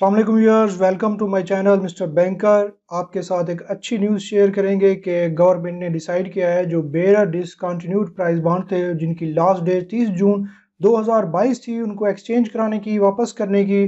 अल्लाम viewers welcome to my channel Mister Banker आपके साथ एक अच्छी न्यूज़ शेयर करेंगे कि गवर्नमेंट ने डिसाइड किया है जो बेरा डिसकॉन्टीन्यूड प्राइस बॉन्ड थे जिनकी लास्ट डेट 30 जून 2022 थी उनको एक्सचेंज कराने की वापस करने की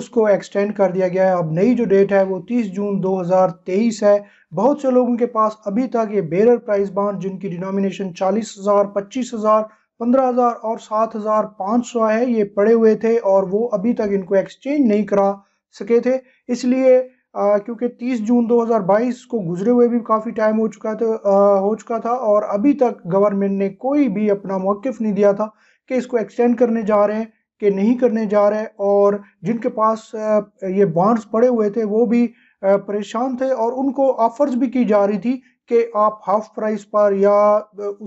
उसको एक्सटेंड कर दिया गया है अब नई जो डेट है वो 30 जून 2023 है बहुत से लोगों के पास अभी तक ये बेरर प्राइस बॉन्ड जिनकी डिनोमिनेशन चालीस हज़ार पच्चीस हज़ार पंद्रह हज़ार और सात हज़ार पाँच सौ है ये पड़े हुए थे और वो अभी तक इनको एक्सचेंज नहीं करा सके थे इसलिए क्योंकि 30 जून 2022 को गुजरे हुए भी काफ़ी टाइम हो चुका था आ, हो चुका था और अभी तक गवर्नमेंट ने कोई भी अपना मौक़ नहीं दिया था कि इसको एक्सटेंड करने जा रहे हैं कि नहीं करने जा रहे और जिनके पास ये बॉन्ड्स पड़े हुए थे वो भी परेशान थे और उनको ऑफर्स भी की जा रही थी कि आप हाफ प्राइस पर या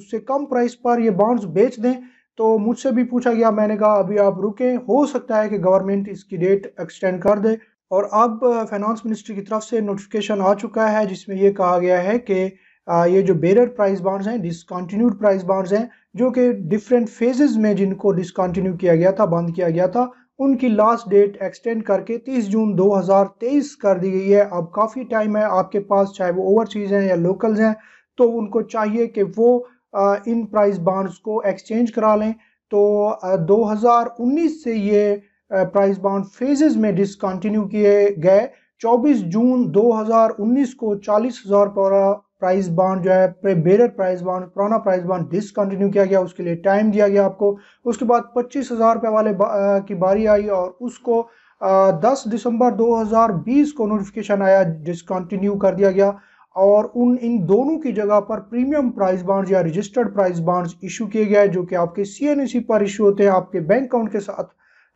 उससे कम प्राइस पर ये बॉन्ड्स बेच दें तो मुझसे भी पूछा गया मैंने कहा अभी आप रुके हो सकता है कि गवर्नमेंट इसकी डेट एक्सटेंड कर दे और अब फाइनेंस मिनिस्ट्री की तरफ से नोटिफिकेशन आ चुका है जिसमें ये कहा गया है कि ये जो बेरर प्राइस बाउंड्स हैं डिसकॉन्टिन्यूड प्राइस बाउंड्स हैं जो कि डिफरेंट फेजेस में जिनको डिसकॉन्टिन्यू किया गया था बंद किया गया था उनकी लास्ट डेट एक्सटेंड करके 30 जून 2023 कर दी गई है अब काफ़ी टाइम है आपके पास चाहे वो ओवरसीज़ हैं या लोकल्स हैं तो उनको चाहिए कि वो इन प्राइस बांड्स को एक्सचेंज करा लें तो 2019 से ये प्राइस बांड फेजेस में डिसकंटिन्यू किए गए 24 जून 2019 को चालीस हज़ार प्राइस बाउंड जो है बेरर प्राइस बाउंड पुराना प्राइस बाउंड डिसकंटिन्यू किया गया उसके लिए टाइम दिया गया आपको उसके बाद पच्चीस हज़ार रुपये वाले बा, आ, की बारी आई और उसको आ, 10 दिसंबर 2020 को नोटिफिकेशन आया डिसकंटिन्यू कर दिया गया और उन इन दोनों की जगह पर प्रीमियम प्राइस बांड्स या रजिस्टर्ड प्राइस बांड्स इशू किए गए जो कि आपके सी पर इशू होते हैं आपके बैंक अकाउंट के साथ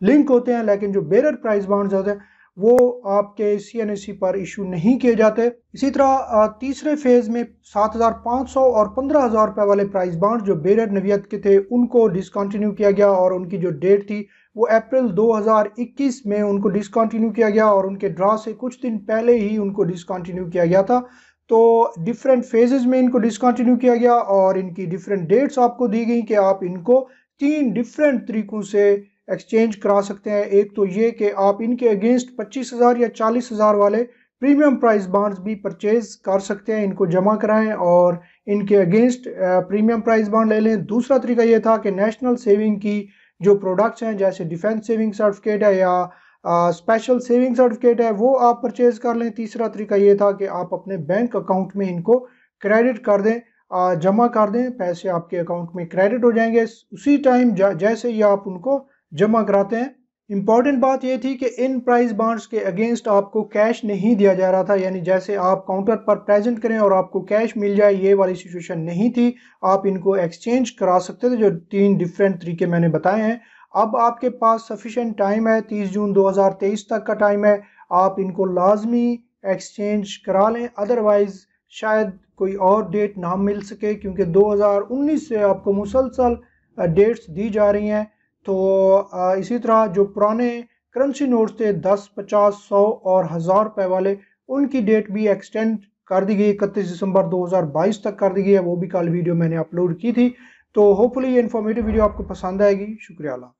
लिंक होते हैं लेकिन जो बेरर प्राइस बांड्स होते हैं वो आपके सी पर इशू नहीं किए जाते इसी तरह तीसरे फेज में 7,500 और 15,000 रुपए वाले प्राइस बांड जो बेरर नवियत के थे उनको डिसकंटिन्यू किया गया और उनकी जो डेट थी वो अप्रैल 2021 में उनको डिसकंटिन्यू किया गया और उनके ड्रा से कुछ दिन पहले ही उनको डिसकंटिन्यू किया गया था तो डिफरेंट फेजेस में इनको डिसकंटिन्यू किया गया और इनकी डिफरेंट डेट्स आपको दी गई कि आप इनको तीन डिफरेंट तरीकों से एक्सचेंज करा सकते हैं एक तो ये कि आप इनके अगेंस्ट पच्चीस हज़ार या चालीस हज़ार वाले प्रीमियम प्राइस बॉन्ड्स भी परचेज कर सकते हैं इनको जमा कराएं और इनके अगेंस्ट प्रीमियम प्राइस बॉन्ड ले लें दूसरा तरीका ये था कि नेशनल सेविंग की जो प्रोडक्ट्स हैं जैसे डिफेंस सेविंग सर्टिफिकेट है या स्पेशल सेविंग सर्टिफिकेट है वो आप परचेज़ कर लें तीसरा तरीका ये था कि आप अपने बैंक अकाउंट में इनको क्रेडिट कर दें आ, जमा कर दें पैसे आपके अकाउंट में क्रेडिट हो जाएंगे उसी टाइम जैसे ही आप उनको जमा कराते हैं इंपॉर्टेंट बात ये थी कि इन प्राइस बांड्स के अगेंस्ट आपको कैश नहीं दिया जा रहा था यानी जैसे आप काउंटर पर प्रेजेंट करें और आपको कैश मिल जाए ये वाली सिचुएशन नहीं थी आप इनको एक्सचेंज करा सकते थे जो तीन डिफरेंट तरीके मैंने बताए हैं अब आपके पास सफिशेंट टाइम है 30 जून 2023 तक का टाइम है आप इनको लाजमी एक्सचेंज करा लें अदरवाइज़ शायद कोई और डेट ना मिल सके क्योंकि 2019 से आपको मुसलसल डेट्स दी जा रही हैं तो इसी तरह जो पुराने करेंसी नोट्स थे दस पचास सौ और हज़ार रुपये वाले उनकी डेट भी एक्सटेंड कर दी गई इकतीस दिसंबर 2022 तक कर दी गई है वो भी कल वीडियो मैंने अपलोड की थी तो होपफुली ये इन्फॉर्मेटिव वीडियो आपको पसंद आएगी शुक्रिया